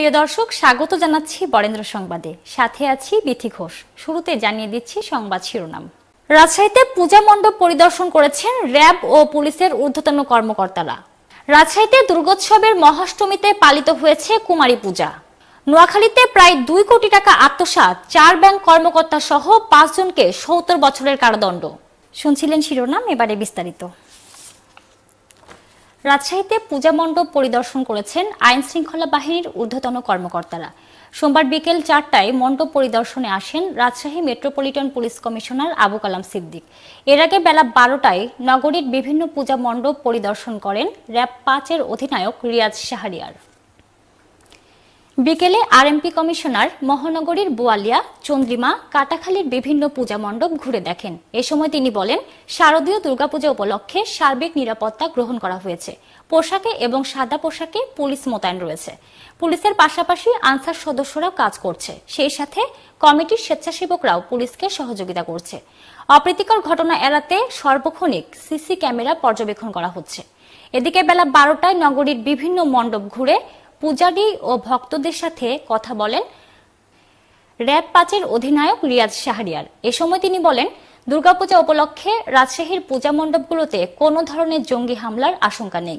প্রিয় দর্শক স্বাগত জানাচ্ছি বরেন্দ্র সংবাদে সাথে আছি বিথি ঘোষ শুরুতে জানিয়ে দিচ্ছি সংবাদ শিরোনাম রাজশাহীতে পূজা মণ্ডপ পরিদর্শন করেছেন র্যাব ও পুলিশের ঊর্ধ্বতন কর্মকর্তারা রাজশাহীতে দুর্গোৎসবের মহাষ্টমীতে পালিত হয়েছে কুমারী পূজা নোয়াখালীতে প্রায় দুই কোটি টাকা আত্মসাত চার ব্যাংক কর্মকর্তা সহ পাঁচজনকে সত্তর বছরের কারাদণ্ড শুনছিলেন শিরোনাম এবারে বিস্তারিত রাজশাহীতে পূজা মণ্ডপ পরিদর্শন করেছেন আইন শৃঙ্খলা বাহিনীর ঊর্ধ্বতন কর্মকর্তারা সোমবার বিকেল চারটায় মণ্ডপ পরিদর্শনে আসেন Rajshahi metropolitan police commissioner Abu Kalam Siddique এর আগে বেলা বারোটায় নগরীর বিভিন্ন পূজা মণ্ডপ পরিদর্শন করেন র্যাব পাঁচের অধিনায়ক রিয়াজ শাহরিয়ার বিকেলে আরএমপি কমিশনার মহানগরীর বোয়ালিয়া চন্দ্রিমা কাটাখালীর বিভিন্ন পূজা মণ্ডপ ঘুরে দেখেন এ সময় তিনি বলেন শারদীয় দুর্গাপূজা উপলক্ষে সার্বিক নিরাপত্তা গ্রহণ করা হয়েছে পোশাকে এবং সাদা পোশাকে পুলিশ মোতায়েন রয়েছে পুলিশের পাশাপাশি আনসার সদস্যরাও কাজ করছে সেই সাথে কমিটির স্বেচ্ছাসেবকরাও পুলিশকে সহযোগিতা করছে অপ্রীতিকর ঘটনা এড়াতে সর্বক্ষণিক সিসি ক্যামেরা পর্যবেক্ষণ করা হচ্ছে এদিকে বেলা বারোটায় নগরীর বিভিন্ন মণ্ডপ ঘুরে পূজারি ও ভক্তদের সাথে কথা বলেন র্যাব পাঁচের অধিনায়ক রিয়াজ শাহরিয়ার এ সময় তিনি বলেন দুর্গাপূজা উপলক্ষে রাজশাহীর পূজা মণ্ডপগুলোতে কোনো ধরনের জঙ্গি হামলার আশঙ্কা নেই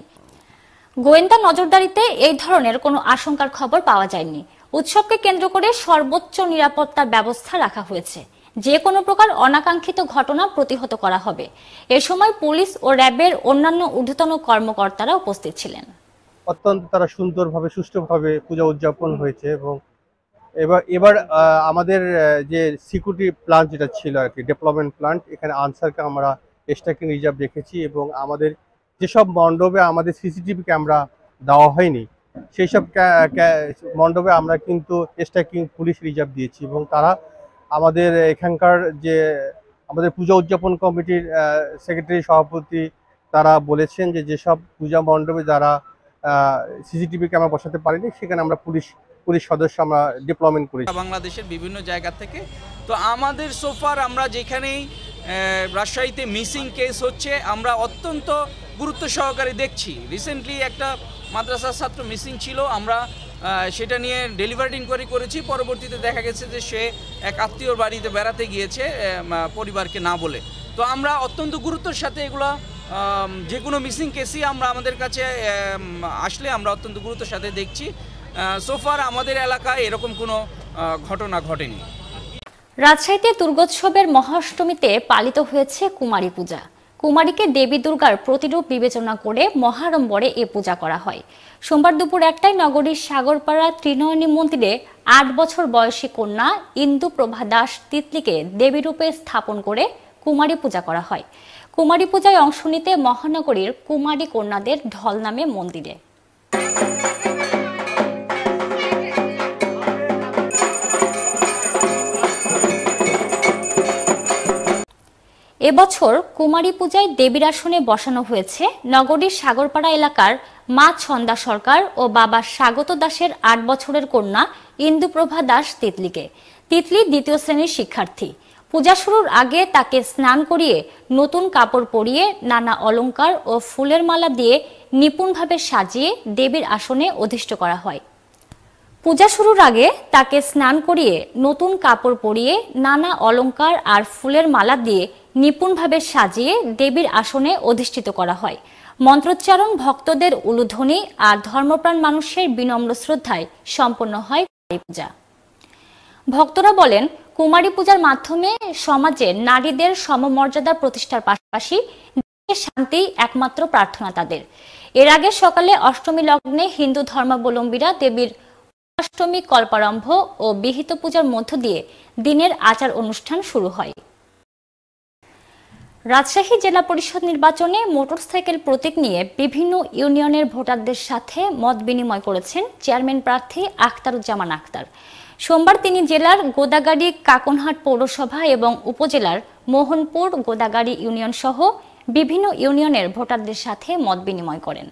গোয়েন্দা নজরদারিতে এই ধরনের কোনো আশঙ্কার খবর পাওয়া যায়নি উৎসবকে কেন্দ্র করে সর্বোচ্চ নিরাপত্তার ব্যবস্থা রাখা হয়েছে যে কোনো প্রকার অনাকাঙ্ক্ষিত ঘটনা প্রতিহত করা হবে এ সময় পুলিশ ও র্যাবের অন্যান্য ঊর্ধ্বতন কর্মকর্তারা উপস্থিত ছিলেন অত্যন্ত তারা সুন্দরভাবে সুষ্ঠুভাবে পূজা উদযাপন হয়েছে এবং এবার এবার আমাদের যে সিকিউরিটি প্ল্যান যেটা ছিল আর কি ডেভেলপমেন্ট প্ল্যান্ট এখানে আনসারকে আমরা এক্সট্রাকিং রিজার্ভ রেখেছি এবং আমাদের যেসব মণ্ডপে আমাদের সিসিটিভি ক্যামেরা দেওয়া হয়নি সেই সব মণ্ডপে আমরা কিন্তু এক্সট্রাকিং পুলিশ রিজার্ভ দিয়েছি এবং তারা আমাদের এখানকার যে আমাদের পূজা উদযাপন কমিটির সেক্রেটারি সভাপতি তারা বলেছেন যে যেসব পূজা মণ্ডপে যারা সিসিটিভি ক্যামেরা বসাতে পারিনি সেখানে আমরা পুলিশ পুলিশ সদস্য আমরা ডিপ্লয়মেন্ট করি বাংলাদেশের বিভিন্ন জায়গা থেকে তো আমাদের সোফার আমরা যেখানেই রাজশাহীতে মিসিং কেস হচ্ছে আমরা অত্যন্ত গুরুত্ব সহকারে দেখছি রিসেন্টলি একটা মাদ্রাসার ছাত্র মিসিং ছিল আমরা সেটা নিয়ে ডেলিভারি ইনকোয়ারি করেছি পরবর্তীতে দেখা গেছে যে সে এক আত্মীয়র বাড়িতে বেড়াতে গিয়েছে পরিবারকে না বলে তো আমরা অত্যন্ত গুরুত্বর সাথে এগুলো যে কোনো মিসিং কেসই আমরা আমাদের কাছে আসলে আমরা অত্যন্ত গুরুত্বের সাথে দেখছি সোফার আমাদের এলাকায় এরকম কোনো ঘটনা ঘটেনি রাজশাহীতে দুর্গোৎসবের মহাষ্টমীতে পালিত হয়েছে কুমারী পূজা কুমারীকে দেবী দুর্গার প্রতিরূপ বিবেচনা করে মহারম্বরে এ পূজা করা হয় সোমবার দুপুর একটায় নগরীর সাগরপাড়া ত্রিনয়নী মন্দিরে আট বছর বয়সী কন্যা ইন্দুপ্রভা দাস তিতলিকে দেবীরূপে স্থাপন করে কুমারী পূজা করা হয় কুমারী পূজায় অংশ নিতে মহানগরীর কুমারী কন্যাদের ঢল নামে মন্দিরে এবছর কুমারী পূজায় দেবীর আসনে বসানো হয়েছে নগরীর সাগরপাড়া এলাকার মা ছন্দা সরকার ও বাবা স্বাগত দাসের আট বছরের কন্যা ইন্দুপ্রভা দাস তিতলিকে তিতলি দ্বিতীয় শ্রেণীর শিক্ষার্থী পূজা শুরুর আগে তাকে স্নান করিয়ে নতুন কাপড় পরিয়ে নানা অলঙ্কার ও ফুলের মালা দিয়ে নিপুণভাবে সাজিয়ে দেবীর আসনে অধিষ্ঠ করা হয় পূজা শুরুর আগে তাকে স্নান করিয়ে নতুন কাপড় পরিয়ে নানা অলঙ্কার আর ফুলের মালা দিয়ে নিপুণভাবে সাজিয়ে দেবীর আসনে অধিষ্ঠিত করা হয় মন্ত্রোচ্চারণ ভক্তদের উলুধ্বনি আর ধর্মপ্রাণ মানুষের বিনম্র শ্রদ্ধায় সম্পন্ন হয় পূজা ভক্তরা বলেন কুমারী পূজার মাধ্যমে সমাজে নারীদের সমমর্যাদা প্রতিষ্ঠার পাশাপাশি শান্তি একমাত্র প্রার্থনা তাদের এর আগে সকালে অষ্টমী লগ্নে হিন্দু ধর্মাবলম্বীরা দেবীর অষ্টমী কল্পারম্ভ ও বিহিত পূজার মধ্য দিয়ে দিনের আচার অনুষ্ঠান শুরু হয় রাজশাহী জেলা পরিষদ নির্বাচনে মোটরসাইকেল প্রতীক নিয়ে বিভিন্ন ইউনিয়নের ভোটারদের সাথে মত বিনিময় করেছেন চেয়ারম্যান প্রার্থী আখতারুজ্জামান আখতার সোমবার তিনি জেলার গোদাগাড়ি কাকনহাট পৌরসভা এবং উপজেলার মোহনপুর গোদাগাড়ি ইউনিয়ন সহ বিভিন্ন ইউনিয়নের ভোটারদের সাথে মত বিনিময় করেন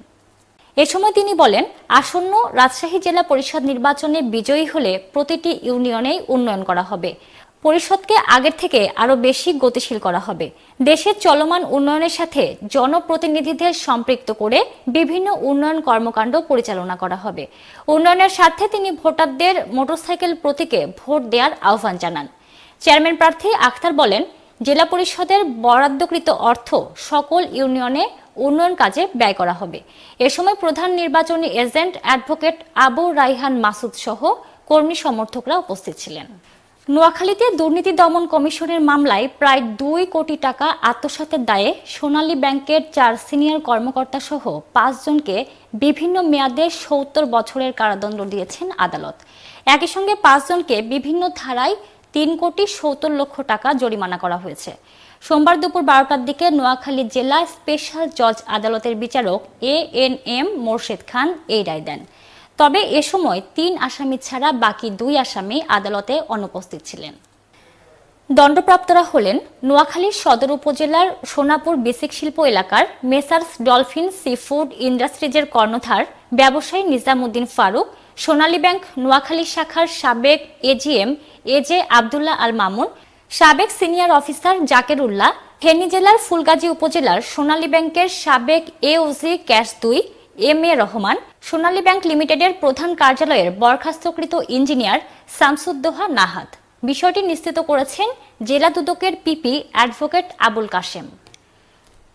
এ সময় তিনি বলেন আসন্ন রাজশাহী জেলা পরিষদ নির্বাচনে বিজয়ী হলে প্রতিটি ইউনিয়নেই উন্নয়ন করা হবে পরিষদকে আগের থেকে আরও বেশি গতিশীল করা হবে দেশের চলমান উন্নয়নের সাথে জনপ্রতিনিধিদের সম্পৃক্ত করে বিভিন্ন উন্নয়ন কর্মকাণ্ড পরিচালনা করা হবে উন্নয়নের স্বার্থে তিনি ভোটারদের মোটরসাইকেল প্রতীকে ভোট দেওয়ার আহ্বান জানান চেয়ারম্যান প্রার্থী আখতার বলেন জেলা পরিষদের বরাদ্দকৃত অর্থ সকল ইউনিয়নে উন্নয়ন কাজে ব্যয় করা হবে এ সময় প্রধান নির্বাচনী এজেন্ট অ্যাডভোকেট আবু রাইহান মাসুদ সহ কর্মী সমর্থকরা উপস্থিত ছিলেন নোয়াখালীতে দুর্নীতি দমন কমিশনের মামলায় প্রায় দুই কোটি টাকা আত্মসাতের দায়ে সোনালী ব্যাংকের চার সিনিয়র কর্মকর্তা সহ পাঁচজনকে বিভিন্ন মেয়াদে সত্তর বছরের কারাদণ্ড দিয়েছেন আদালত একই সঙ্গে পাঁচজনকে বিভিন্ন ধারায় তিন কোটি সত্তর লক্ষ টাকা জরিমানা করা হয়েছে সোমবার দুপুর বারোটার দিকে নোয়াখালী জেলা স্পেশাল জজ আদালতের বিচারক A N M Morshed Khan এই রায় দেন তবে এ সময় তিন আসামি ছাড়া বাকি দুই আসামি আদালতে অনুপস্থিত ছিলেন দণ্ডপ্রাপ্তরা হলেন নোয়াখালী সদর উপজেলার সোনাপুর বেসিক শিল্প এলাকার মেসার্স ডলফিন সি ফুড ইন্ডাস্ট্রিজের কর্ণধার ব্যবসায়ী নিজামুদ্দিন ফারুক সোনালী ব্যাংক নোয়াখালী শাখার সাবেক এজিএম এজে আবদুল্লাহ আল মামুন সাবেক সিনিয়র অফিসার জাকের উল্লাহ ফেনী জেলার ফুলগাজী উপজেলার সোনালী ব্যাংকের সাবেক এওজি ক্যাশ দুই M A Rahman Sonali bank লিমিটেডের প্রধান কার্যালয়ের বরখাস্তকৃত ইঞ্জিনিয়ার শামসুদ্দোহা নাহাত বিষয়টি নিশ্চিত করেছেন জেলা দুদকের পিপি অ্যাডভোকেট আবুল কাশেম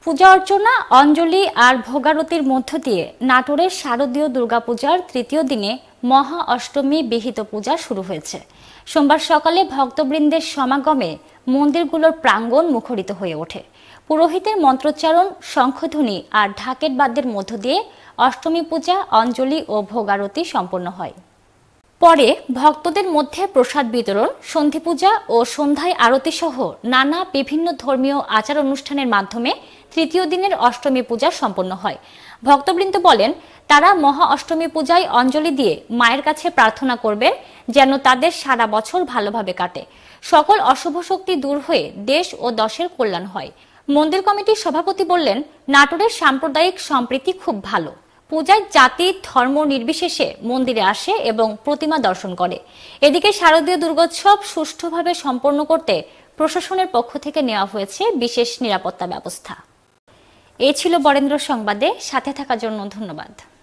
পূজা অর্চনা অঞ্জলি আর ভোগারতির মধ্য দিয়ে নাটোরের শারদীয় দুর্গাপূজার তৃতীয় দিনে মহা অষ্টমী বিহিত পূজা শুরু হয়েছে সোমবার সকালে ভক্তবৃন্দের সমাগমে মন্দিরগুলোর প্রাঙ্গণ মুখরিত হয়ে ওঠে পুরোহিতের মন্ত্রোচ্চারণ শঙ্খধ্বনি আর ঢাকের বাদ্যের মধ্য দিয়ে অষ্টমী পূজা অঞ্জলি ও ভোগারতি সম্পন্ন হয় পরে ভক্তদের মধ্যে প্রসাদ বিতরণ সন্ধি পূজা ও সন্ধ্যায় আরতি সহ নানা বিভিন্ন ধর্মীয় আচার অনুষ্ঠানের মাধ্যমে তৃতীয় দিনের অষ্টমী পূজা সম্পন্ন হয় ভক্তবৃন্দ বলেন তারা মহা অষ্টমী পূজায় অঞ্জলি দিয়ে মায়ের কাছে প্রার্থনা করবেন যেন তাদের সারা বছর ভালোভাবে কাটে সকল অশুভ শক্তি দূর হয়ে দেশ ও দশের কল্যাণ হয় মন্দির কমিটির সভাপতি বললেন নাটোরের সাম্প্রদায়িক সম্প্রীতি খুব ভালো পূজায় জাতি ধর্ম নির্বিশেষে মন্দিরে আসে এবং প্রতিমা দর্শন করে এদিকে শারদীয় দুর্গোৎসব সুষ্ঠুভাবে সম্পন্ন করতে প্রশাসনের পক্ষ থেকে নেওয়া হয়েছে বিশেষ নিরাপত্তা ব্যবস্থা এ ছিল বরেন্দ্র সংবাদে সাথে থাকার জন্য ধন্যবাদ